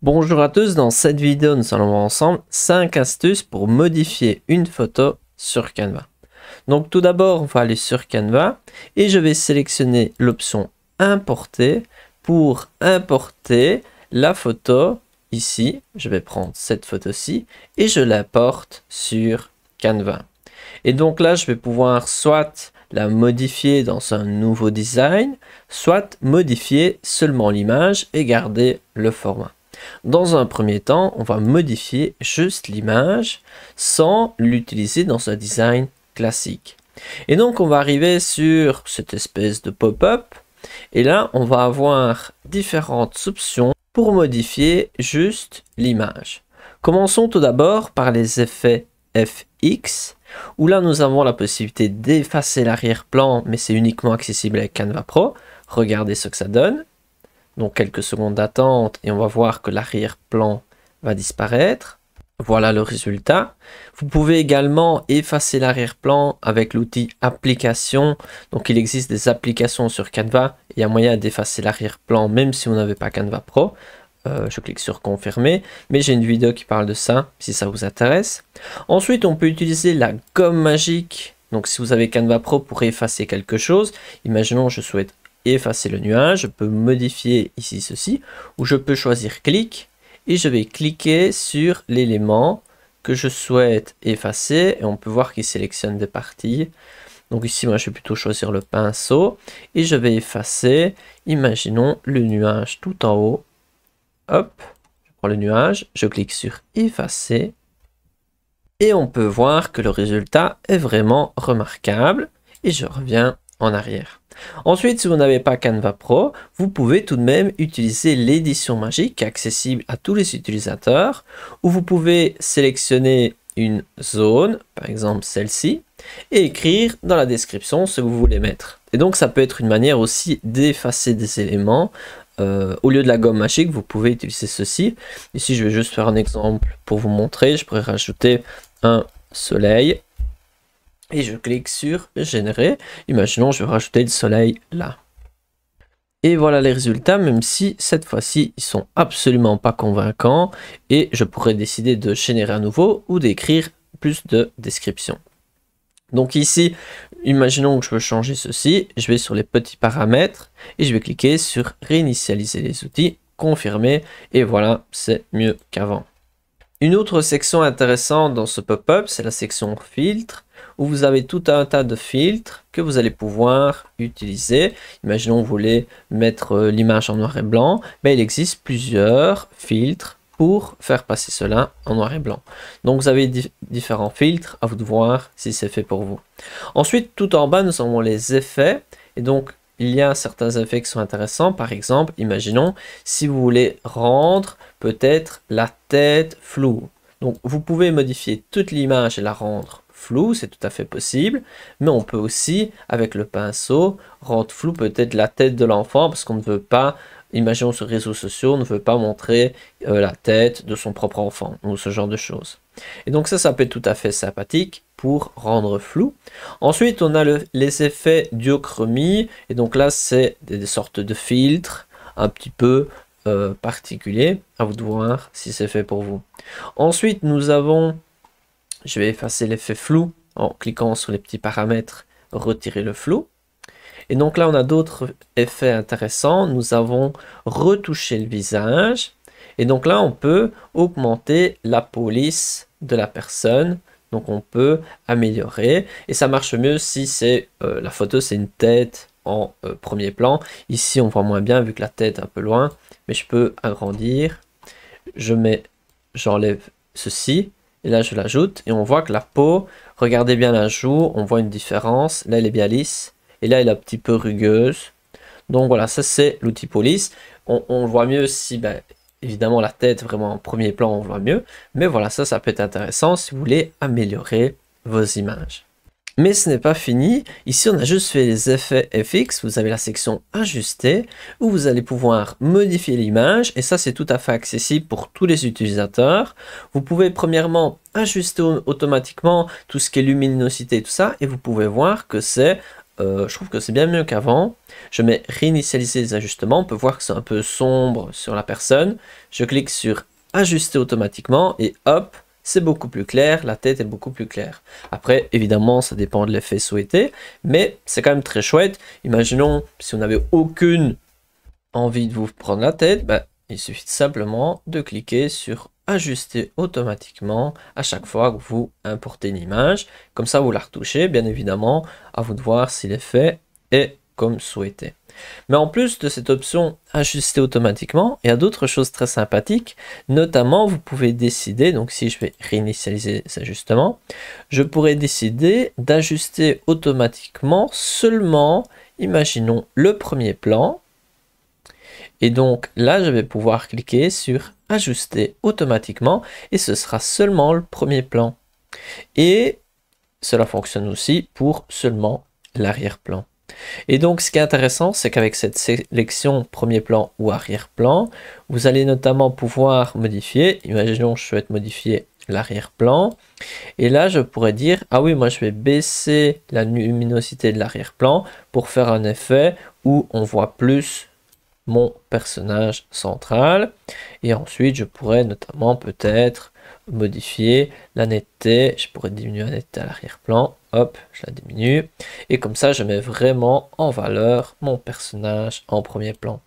Bonjour à tous, dans cette vidéo nous allons voir ensemble 5 astuces pour modifier une photo sur Canva. Donc tout d'abord on va aller sur Canva et je vais sélectionner l'option importer pour importer la photo ici. Je vais prendre cette photo-ci et je l'importe sur Canva. Et donc là je vais pouvoir soit la modifier dans un nouveau design, soit modifier seulement l'image et garder le format. Dans un premier temps, on va modifier juste l'image sans l'utiliser dans un design classique. Et donc on va arriver sur cette espèce de pop-up et là on va avoir différentes options pour modifier juste l'image. Commençons tout d'abord par les effets FX où là nous avons la possibilité d'effacer l'arrière-plan mais c'est uniquement accessible avec Canva Pro. Regardez ce que ça donne. Donc quelques secondes d'attente et on va voir que l'arrière-plan va disparaître. Voilà le résultat. Vous pouvez également effacer l'arrière-plan avec l'outil application. Donc il existe des applications sur Canva. Il y a moyen d'effacer l'arrière-plan même si vous n'avez pas Canva Pro. Euh, je clique sur confirmer, mais j'ai une vidéo qui parle de ça si ça vous intéresse. Ensuite, on peut utiliser la gomme magique. Donc si vous avez Canva Pro pour effacer quelque chose, imaginons je souhaite effacer le nuage, je peux modifier ici ceci, ou je peux choisir clic, et je vais cliquer sur l'élément que je souhaite effacer, et on peut voir qu'il sélectionne des parties. Donc ici, moi, je vais plutôt choisir le pinceau, et je vais effacer, imaginons, le nuage tout en haut. Hop, je prends le nuage, je clique sur effacer, et on peut voir que le résultat est vraiment remarquable, et je reviens en arrière. Ensuite, si vous n'avez pas Canva Pro, vous pouvez tout de même utiliser l'édition magique accessible à tous les utilisateurs, où vous pouvez sélectionner une zone, par exemple celle-ci, et écrire dans la description ce que vous voulez mettre. Et donc ça peut être une manière aussi d'effacer des éléments. Euh, au lieu de la gomme magique, vous pouvez utiliser ceci. Ici, je vais juste faire un exemple pour vous montrer. Je pourrais rajouter un soleil et je clique sur générer. Imaginons, je vais rajouter le soleil là. Et voilà les résultats, même si cette fois-ci, ils sont absolument pas convaincants. Et je pourrais décider de générer à nouveau ou d'écrire plus de descriptions. Donc ici, imaginons que je veux changer ceci. Je vais sur les petits paramètres et je vais cliquer sur réinitialiser les outils, confirmer. Et voilà, c'est mieux qu'avant. Une autre section intéressante dans ce pop-up, c'est la section filtre où vous avez tout un tas de filtres que vous allez pouvoir utiliser. Imaginons vous voulez mettre euh, l'image en noir et blanc, mais il existe plusieurs filtres pour faire passer cela en noir et blanc. Donc vous avez différents filtres, à vous de voir si c'est fait pour vous. Ensuite, tout en bas, nous avons les effets. Et donc, il y a certains effets qui sont intéressants. Par exemple, imaginons si vous voulez rendre peut-être la tête floue. Donc vous pouvez modifier toute l'image et la rendre flou, c'est tout à fait possible, mais on peut aussi, avec le pinceau, rendre flou peut-être la tête de l'enfant, parce qu'on ne veut pas, imaginons sur les réseaux sociaux, on ne veut pas montrer euh, la tête de son propre enfant, ou ce genre de choses. Et donc ça, ça peut être tout à fait sympathique pour rendre flou. Ensuite, on a les effets diochromie, et donc là, c'est des, sortes de filtres, un petit peu euh, particuliers, À vous de voir si c'est fait pour vous. Ensuite, nous avons je vais effacer l'effet flou en cliquant sur les petits paramètres retirer le flou. Et donc là, on a d'autres effets intéressants. Nous avons retouché le visage. Et donc là, on peut augmenter la police de la personne. Donc on peut améliorer. Et ça marche mieux si c'est euh, la photo, c'est une tête en euh, premier plan. Ici, on voit moins bien vu que la tête est un peu loin. Mais je peux agrandir. Je mets, j'enlève ceci. Et là, je l'ajoute et on voit que la peau, regardez bien la joue, on voit une différence. Là, elle est bien lisse et là, elle est un petit peu rugueuse. Donc voilà, ça c'est l'outil police. On, voit mieux si, ben, évidemment, la tête vraiment en premier plan, on voit mieux. Mais voilà, ça, ça peut être intéressant si vous voulez améliorer vos images. Mais ce n'est pas fini, ici on a juste fait les effets FX, vous avez la section ajuster, où vous allez pouvoir modifier l'image, et ça c'est tout à fait accessible pour tous les utilisateurs. Vous pouvez premièrement ajuster automatiquement tout ce qui est luminosité et tout ça, et vous pouvez voir que c'est euh, je trouve que c'est bien mieux qu'avant. Je mets réinitialiser les ajustements. On peut voir que c'est un peu sombre sur la personne. Je clique sur ajuster automatiquement et hop, c'est beaucoup plus clair, la tête est beaucoup plus claire. Après, évidemment, ça dépend de l'effet souhaité, mais c'est quand même très chouette. Imaginons, si on n'avez aucune envie de vous prendre la tête, bah, il suffit simplement de cliquer sur ajuster automatiquement à chaque fois que vous importez une image. Comme ça, vous la retouchez, bien évidemment, à vous de voir si l'effet est comme souhaité. Mais en plus de cette option ajuster automatiquement, il y a d'autres choses très sympathiques. Notamment, vous pouvez décider, donc si je vais réinitialiser cet ajustement, je pourrais décider d'ajuster automatiquement seulement, imaginons, le premier plan. Et donc là, je vais pouvoir cliquer sur ajuster automatiquement et ce sera seulement le premier plan. Et cela fonctionne aussi pour seulement l'arrière-plan. Et donc ce qui est intéressant, c'est qu'avec cette sélection premier plan ou arrière-plan, vous allez notamment pouvoir modifier, imaginons je souhaite modifier l'arrière-plan, et là je pourrais dire, ah oui moi je vais baisser la luminosité de l'arrière-plan pour faire un effet où on voit plus mon personnage central, et ensuite je pourrais notamment peut-être modifier la netteté, je pourrais diminuer la netteté à l'arrière-plan, hop, je la diminue, et comme ça je mets vraiment en valeur mon personnage en premier plan.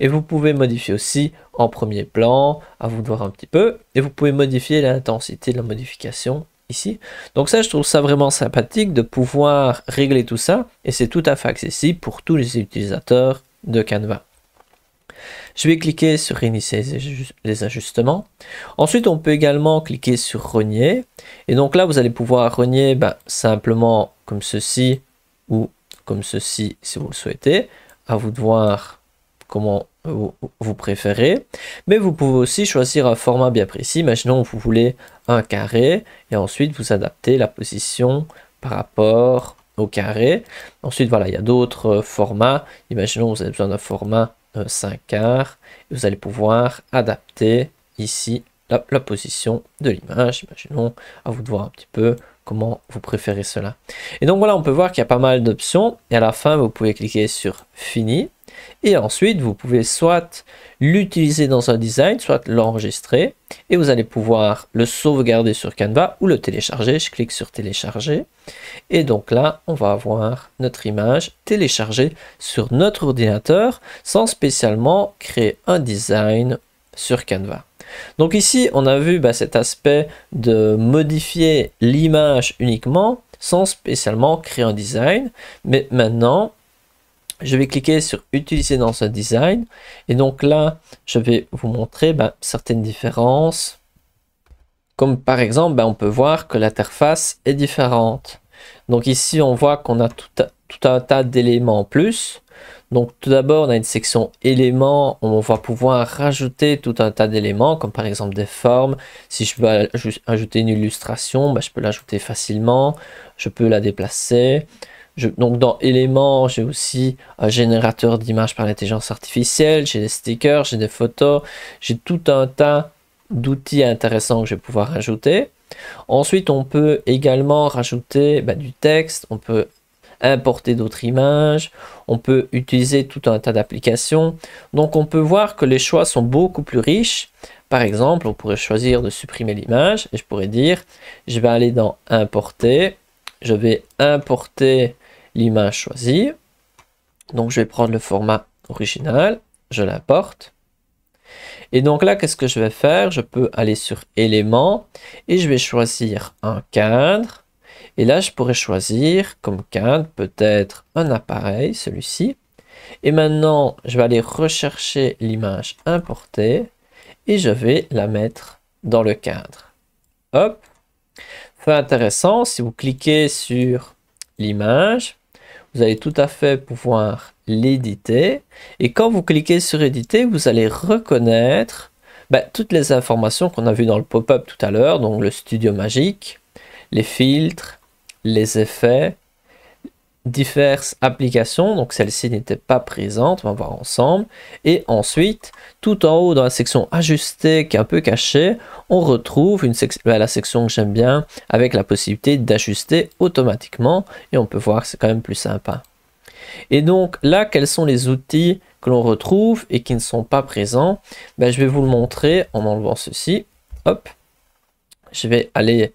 Et vous pouvez modifier aussi en premier plan, à vous de voir un petit peu, et vous pouvez modifier l'intensité de la modification ici. Donc ça, je trouve ça vraiment sympathique de pouvoir régler tout ça, et c'est tout à fait accessible pour tous les utilisateurs de Canva. Je vais cliquer sur réinitialiser les ajustements. Ensuite, on peut également cliquer sur Renier. Et donc là, vous allez pouvoir renier bah, simplement comme ceci ou comme ceci si vous le souhaitez. À vous de voir comment vous, vous préférez. Mais vous pouvez aussi choisir un format bien précis. Imaginons que vous voulez un carré et ensuite vous adaptez la position par rapport au carré. Ensuite, voilà, il y a d'autres formats. Imaginons que vous avez besoin d'un format 5 quarts. vous allez pouvoir adapter ici la, la position de l'image. Imaginons à vous de voir un petit peu comment vous préférez cela. Et donc voilà, on peut voir qu'il y a pas mal d'options. Et à la fin, vous pouvez cliquer sur Fini. Et ensuite, vous pouvez soit l'utiliser dans un design, soit l'enregistrer. Et vous allez pouvoir le sauvegarder sur Canva ou le télécharger. Je clique sur Télécharger. Et donc là, on va avoir notre image téléchargée sur notre ordinateur sans spécialement créer un design sur Canva. Donc ici, on a vu bah, cet aspect de modifier l'image uniquement sans spécialement créer un design. Mais maintenant, je vais cliquer sur utiliser dans un design. Et donc là, je vais vous montrer bah, certaines différences. Comme par exemple, bah, on peut voir que l'interface est différente. Donc ici, on voit qu'on a tout, tout un tas d'éléments en plus. Donc tout d'abord, on a une section éléments, on va pouvoir rajouter tout un tas d'éléments, comme par exemple des formes. Si je veux ajouter une illustration, bah, je peux l'ajouter facilement, je peux la déplacer. donc dans éléments, j'ai aussi un générateur d'images par l'intelligence artificielle, j'ai des stickers, j'ai des photos, j'ai tout un tas d'outils intéressants que je vais pouvoir ajouter. Ensuite, on peut également rajouter bah, du texte, on peut importer d'autres images, on peut utiliser tout un tas d'applications. Donc on peut voir que les choix sont beaucoup plus riches. Par exemple, on pourrait choisir de supprimer l'image et je pourrais dire, je vais aller dans importer, je vais importer l'image choisie. Donc je vais prendre le format original, je l'importe. Et donc là, qu'est-ce que je vais faire Je peux aller sur éléments et je vais choisir un cadre. Et là, je pourrais choisir comme cadre peut-être un appareil, celui-ci. Et maintenant, je vais aller rechercher l'image importée et je vais la mettre dans le cadre. Hop. C'est intéressant, si vous cliquez sur l'image, vous allez tout à fait pouvoir l'éditer. Et quand vous cliquez sur éditer, vous allez reconnaître ben, toutes les informations qu'on a vues dans le pop-up tout à l'heure, donc le studio magique, les filtres, les effets, diverses applications, donc celle-ci n'était pas présente, on va voir ensemble. Et ensuite, tout en haut dans la section ajustée qui est un peu cachée, on retrouve une bah, la section que j'aime bien avec la possibilité d'ajuster automatiquement et on peut voir que c'est quand même plus sympa. Et donc là, quels sont les outils que l'on retrouve et qui ne sont pas présents bah, Je vais vous le montrer en enlevant ceci. Hop, je vais aller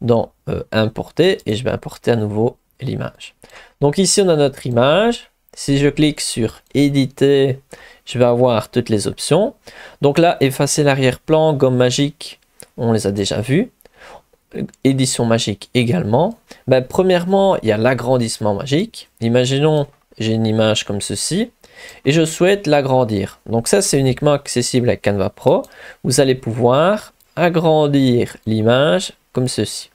dans euh, importer et je vais importer à nouveau l'image. Donc ici on a notre image. Si je clique sur éditer, je vais avoir toutes les options. Donc là, effacer l'arrière-plan, gomme magique, on les a déjà vus. Édition magique également. Ben, premièrement, il y a l'agrandissement magique. Imaginons, j'ai une image comme ceci et je souhaite l'agrandir. Donc ça, c'est uniquement accessible avec Canva Pro. Vous allez pouvoir agrandir l'image comme ceci.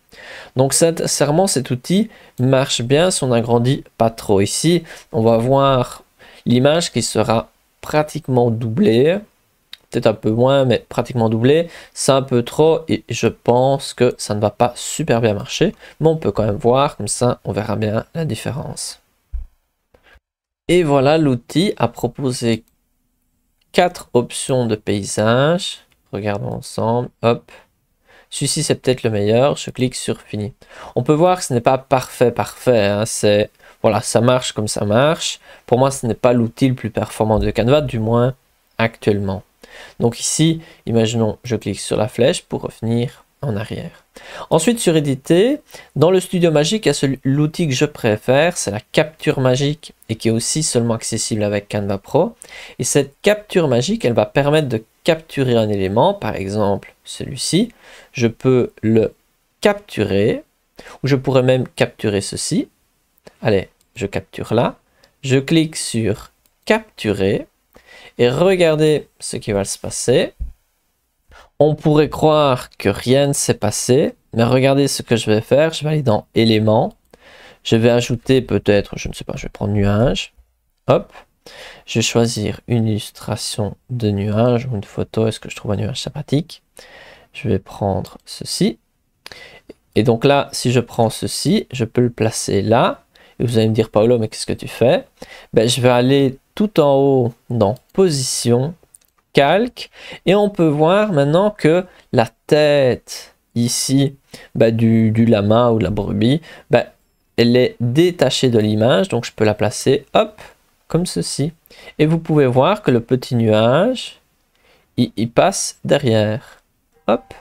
Donc sincèrement, cet outil marche bien si on n'agrandit pas trop. Ici, on va voir l'image qui sera pratiquement doublée. Peut-être un peu moins, mais pratiquement doublée. C'est un peu trop et je pense que ça ne va pas super bien marcher. Mais on peut quand même voir, comme ça on verra bien la différence. Et voilà, l'outil a proposé quatre options de paysage. Regardons ensemble. Hop. Celui-ci, c'est peut-être le meilleur. Je clique sur Fini. On peut voir que ce n'est pas parfait, parfait. Hein. C'est voilà, ça marche comme ça marche. Pour moi, ce n'est pas l'outil le plus performant de Canva, du moins actuellement. Donc ici, imaginons, je clique sur la flèche pour revenir en arrière. Ensuite, sur éditer, dans le studio magique, il y a l'outil que je préfère, c'est la capture magique et qui est aussi seulement accessible avec Canva Pro. Et cette capture magique, elle va permettre de capturer un élément, par exemple celui-ci. Je peux le capturer ou je pourrais même capturer ceci. Allez, je capture là. Je clique sur capturer et regardez ce qui va se passer. On pourrait croire que rien ne s'est passé, mais regardez ce que je vais faire. Je vais aller dans éléments. Je vais ajouter peut-être, je ne sais pas, je vais prendre nuage. Hop. Je vais choisir une illustration de nuage ou une photo. Est-ce que je trouve un nuage sympathique Je vais prendre ceci. Et donc là, si je prends ceci, je peux le placer là. Et vous allez me dire, Paolo, mais qu'est-ce que tu fais ben, Je vais aller tout en haut dans position calque. Et on peut voir maintenant que la tête ici bah, du, lama ou de la brebis, bah, elle est détachée de l'image. Donc je peux la placer, hop, comme ceci. Et vous pouvez voir que le petit nuage, il, il passe derrière. Hop.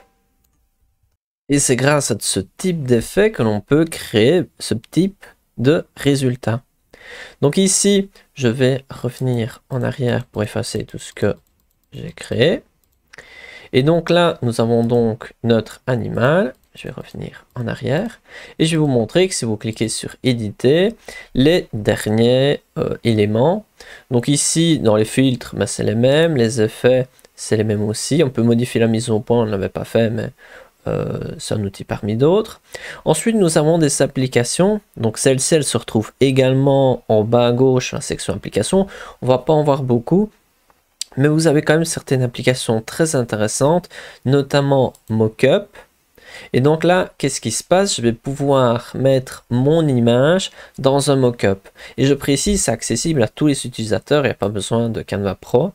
Et c'est grâce à ce type d'effet que l'on peut créer ce type de résultat. Donc ici, je vais revenir en arrière pour effacer tout ce que j'ai créé. Et donc là, nous avons donc notre animal. Je vais revenir en arrière et je vais vous montrer que si vous cliquez sur éditer, les derniers euh, éléments. Donc ici, dans les filtres, ben, c'est les mêmes. Les effets, c'est les mêmes aussi. On peut modifier la mise au point, on ne l'avait pas fait, mais euh, c'est un outil parmi d'autres. Ensuite, nous avons des applications. Donc, celle-ci, elle se retrouve également en bas à gauche, la hein, section applications. On va pas en voir beaucoup, mais vous avez quand même certaines applications très intéressantes, notamment Mockup. Et donc là, qu'est-ce qui se passe Je vais pouvoir mettre mon image dans un mockup. Et je précise, c'est accessible à tous les utilisateurs, il n'y a pas besoin de Canva Pro.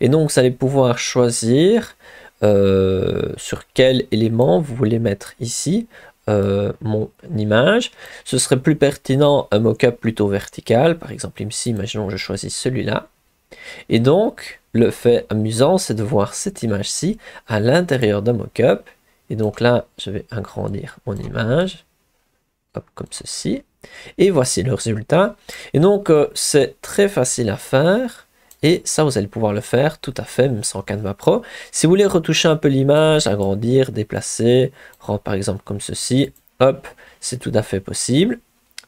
Et donc, vous allez pouvoir choisir euh, sur quel élément vous voulez mettre ici euh, mon image. Ce serait plus pertinent un mockup plutôt vertical, par exemple ici, imaginons que je choisis celui-là. Et donc, le fait amusant, c'est de voir cette image-ci à l'intérieur d'un mock-up. Et donc là, je vais agrandir mon image, Hop, comme ceci. Et voici le résultat. Et donc, euh, c'est très facile à faire. Et ça, vous allez pouvoir le faire tout à fait, même sans Canva Pro. Si vous voulez retoucher un peu l'image, agrandir, déplacer, rendre par exemple comme ceci, hop, c'est tout à fait possible.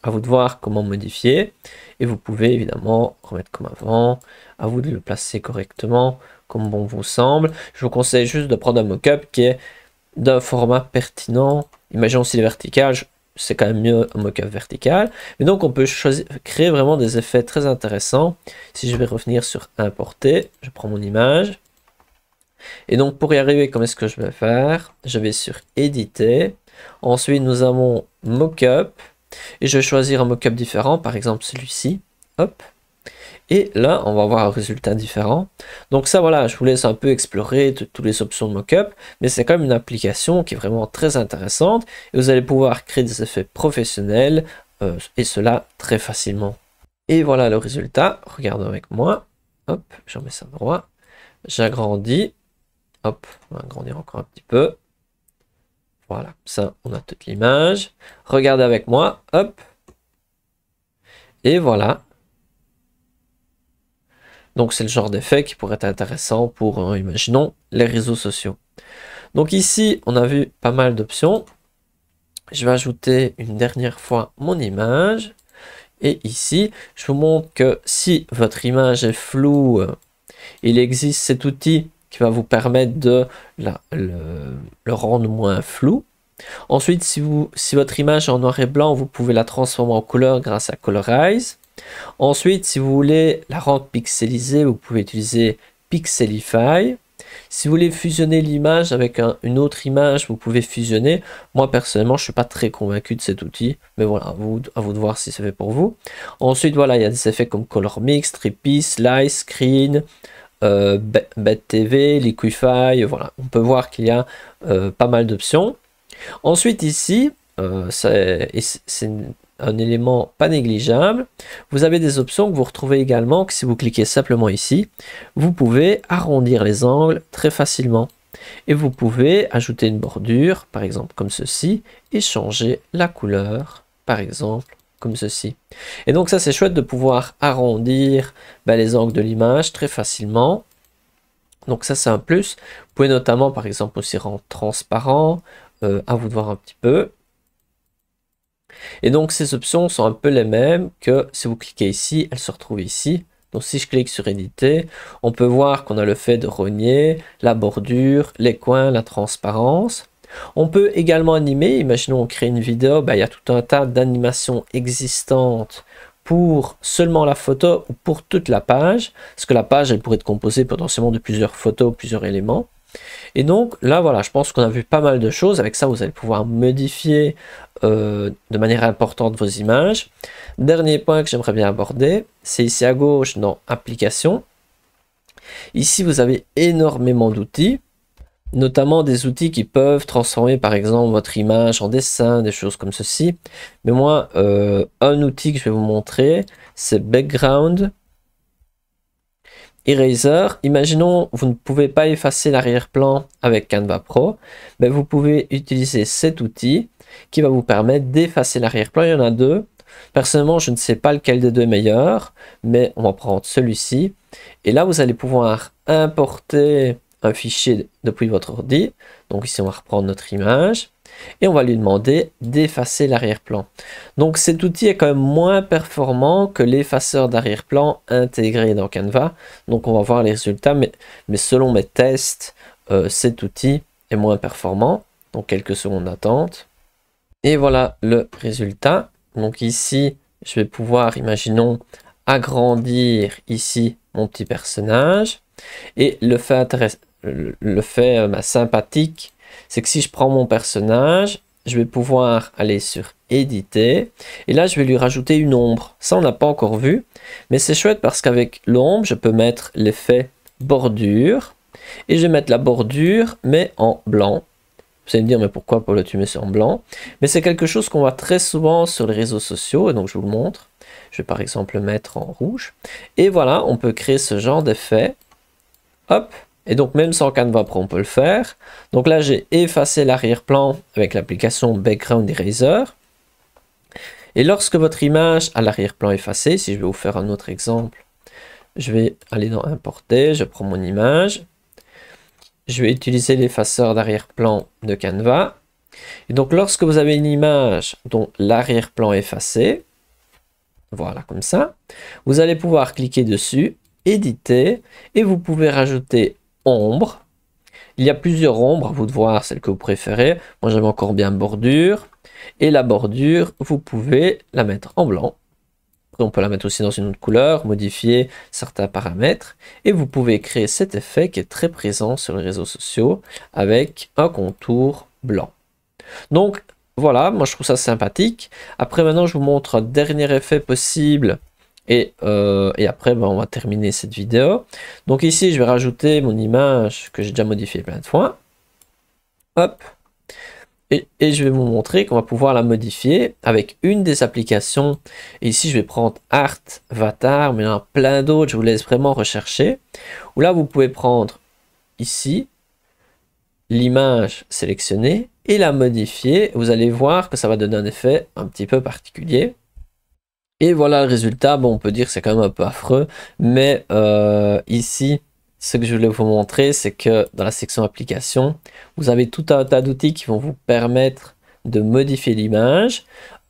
À vous de voir comment modifier. Et vous pouvez évidemment remettre comme avant. À vous de le placer correctement, comme bon vous semble. Je vous conseille juste de prendre un mock-up qui est d'un format pertinent. Imaginons si le vertical. c'est quand même mieux un mock-up vertical. Mais donc on peut créer vraiment des effets très intéressants. Si je vais revenir sur importer, je prends mon image. Et donc pour y arriver, comment est-ce que je vais faire Je vais sur éditer. Ensuite nous avons mock-up. Et je vais choisir un mockup différent, par exemple celui-ci. Hop. Et là, on va avoir un résultat différent. Donc ça, voilà, je vous laisse un peu explorer toutes les options de mockup, mais c'est quand même une application qui est vraiment très intéressante. Et vous allez pouvoir créer des effets professionnels, euh, et cela très facilement. Et voilà le résultat. Regardons avec moi. Hop, je remets ça droit. J'agrandis. Hop, on va agrandir encore un petit peu. Voilà, ça, on a toute l'image. Regardez avec moi, hop. Et voilà. Donc, c'est le genre d'effet qui pourrait être intéressant pour, euh, imaginons, les réseaux sociaux. Donc ici, on a vu pas mal d'options. Je vais ajouter une dernière fois mon image. Et ici, je vous montre que si votre image est floue, euh, il existe cet outil va vous permettre de le, rendre moins flou. Ensuite, si, vous, si votre image est en noir et blanc, vous pouvez la transformer en couleur grâce à Colorize. Ensuite, si vous voulez la rendre pixelisée, vous pouvez utiliser Pixelify. Si vous voulez fusionner l'image avec une autre image, vous pouvez fusionner. Moi, personnellement, je suis pas très convaincu de cet outil, mais voilà, à vous, à vous de voir si ça fait pour vous. Ensuite, voilà, il y a des effets comme Color Mix, trippy slice Screen, euh, Bête TV, Liquify, voilà, on peut voir qu'il y a euh, pas mal d'options. Ensuite ici, euh, c'est un élément pas négligeable, vous avez des options que vous retrouvez également, que si vous cliquez simplement ici, vous pouvez arrondir les angles très facilement. Et vous pouvez ajouter une bordure, par exemple comme ceci, et changer la couleur, par exemple, ceci. Et donc ça c'est chouette de pouvoir arrondir ben, les angles de l'image très facilement. Donc ça c'est un plus. Vous pouvez notamment par exemple aussi rendre transparent, euh, à vous de voir un petit peu. Et donc ces options sont un peu les mêmes que si vous cliquez ici, elles se retrouvent ici. Donc si je clique sur éditer, on peut voir qu'on a le fait de rogner, la bordure, les coins, la transparence. On peut également animer, imaginons on crée une vidéo, bah, il y a tout un tas d'animations existantes pour seulement la photo ou pour toute la page, parce que la page elle pourrait être composée potentiellement de plusieurs photos, plusieurs éléments. Et donc là voilà, je pense qu'on a vu pas mal de choses, avec ça vous allez pouvoir modifier euh, de manière importante vos images. Dernier point que j'aimerais bien aborder, c'est ici à gauche dans Applications. Ici vous avez énormément d'outils, notamment des outils qui peuvent transformer par exemple votre image en dessin, des choses comme ceci. Mais moi, euh, un outil que je vais vous montrer, c'est Background Eraser. Imaginons, vous ne pouvez pas effacer l'arrière-plan avec Canva Pro, mais vous pouvez utiliser cet outil qui va vous permettre d'effacer l'arrière-plan. Il y en a deux. Personnellement, je ne sais pas lequel des deux est meilleur, mais on va prendre celui-ci. Et là, vous allez pouvoir importer fichier depuis votre ordi. Donc ici, on va reprendre notre image et on va lui demander d'effacer l'arrière-plan. Donc cet outil est quand même moins performant que l'effaceur d'arrière-plan intégré dans Canva. Donc on va voir les résultats, mais, mais selon mes tests, euh, cet outil est moins performant. Donc quelques secondes d'attente. Et voilà le résultat. Donc ici, je vais pouvoir, imaginons, agrandir ici mon petit personnage et le fait le fait euh, sympathique, c'est que si je prends mon personnage, je vais pouvoir aller sur éditer et là je vais lui rajouter une ombre. Ça on n'a pas encore vu, mais c'est chouette parce qu'avec l'ombre, je peux mettre l'effet bordure et je vais mettre la bordure mais en blanc. Vous allez me dire, mais pourquoi Paul tu mets ça en blanc Mais c'est quelque chose qu'on voit très souvent sur les réseaux sociaux, et donc je vous le montre. Je vais par exemple le mettre en rouge. Et voilà, on peut créer ce genre d'effet. Hop, et donc même sans Canva Pro, on peut le faire. Donc là, j'ai effacé l'arrière-plan avec l'application Background Eraser. Et lorsque votre image à l'arrière-plan effacé, si je vais vous faire un autre exemple, je vais aller dans Importer, je prends mon image. Je vais utiliser l'effaceur d'arrière-plan de Canva. Et donc lorsque vous avez une image dont l'arrière-plan est effacé, voilà comme ça, vous allez pouvoir cliquer dessus, éditer, et vous pouvez rajouter ombre. Il y a plusieurs ombres, à vous de voir celle que vous préférez. Moi j'aime encore bien bordure. Et la bordure, vous pouvez la mettre en blanc. Après on peut la mettre aussi dans une autre couleur, modifier certains paramètres. Et vous pouvez créer cet effet qui est très présent sur les réseaux sociaux avec un contour blanc. Donc voilà, moi je trouve ça sympathique. Après maintenant je vous montre un dernier effet possible euh, et, après, ben, on va terminer cette vidéo. Donc ici, je vais rajouter mon image que j'ai déjà modifiée plein de fois. Hop. Et, je vais vous montrer qu'on va pouvoir la modifier avec une des applications. ici, je vais prendre Art, Vatar, mais il y en a plein d'autres. Je vous laisse vraiment rechercher. Ou là, vous pouvez prendre ici l'image sélectionnée et la modifier. Vous allez voir que ça va donner un effet un petit peu particulier. Et voilà le résultat. on peut dire que c'est quand même un peu affreux, mais euh, ici, ce que je voulais vous montrer, c'est que dans la section application, vous avez tout un tas d'outils qui vont vous permettre de modifier l'image.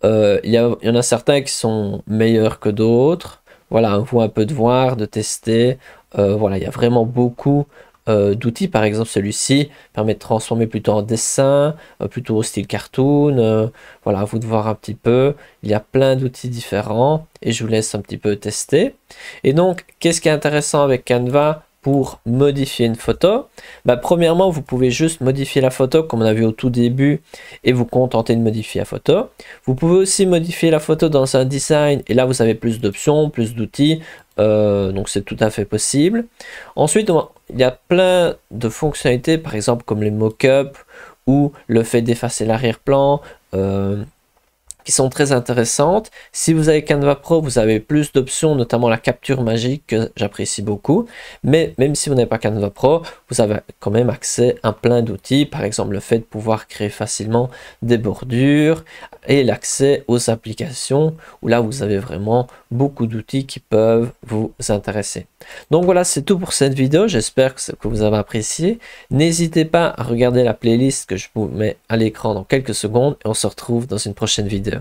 Euh, il, y, en a certains qui sont meilleurs que d'autres. Voilà, on vous un peu de voir, de tester. Euh, voilà, il y a vraiment beaucoup euh, d'outils. Par exemple, celui-ci permet de transformer plutôt en dessin, euh, plutôt au style cartoon. Euh, voilà, à vous de voir un petit peu. Il y a plein d'outils différents et je vous laisse un petit peu tester. Et donc, qu'est-ce qui est intéressant avec Canva pour modifier une photo bah, Premièrement, vous pouvez juste modifier la photo comme on a vu au tout début et vous contenter de modifier la photo. Vous pouvez aussi modifier la photo dans un design et là vous avez plus d'options, plus d'outils. donc c'est tout à fait possible. Ensuite, on va, il y a plein de fonctionnalités, par exemple comme les mock-ups ou le fait d'effacer l'arrière-plan, euh, qui sont très intéressantes. Si vous avez Canva Pro, vous avez plus d'options, notamment la capture magique que j'apprécie beaucoup. Mais même si vous n'avez pas Canva Pro, vous avez quand même accès à plein d'outils, par exemple le fait de pouvoir créer facilement des bordures, et l'accès aux applications où là vous avez vraiment beaucoup d'outils qui peuvent vous intéresser. Donc voilà, c'est tout pour cette vidéo. J'espère que vous avez apprécié. N'hésitez pas à regarder la playlist que je vous mets à l'écran dans quelques secondes et on se retrouve dans une prochaine vidéo.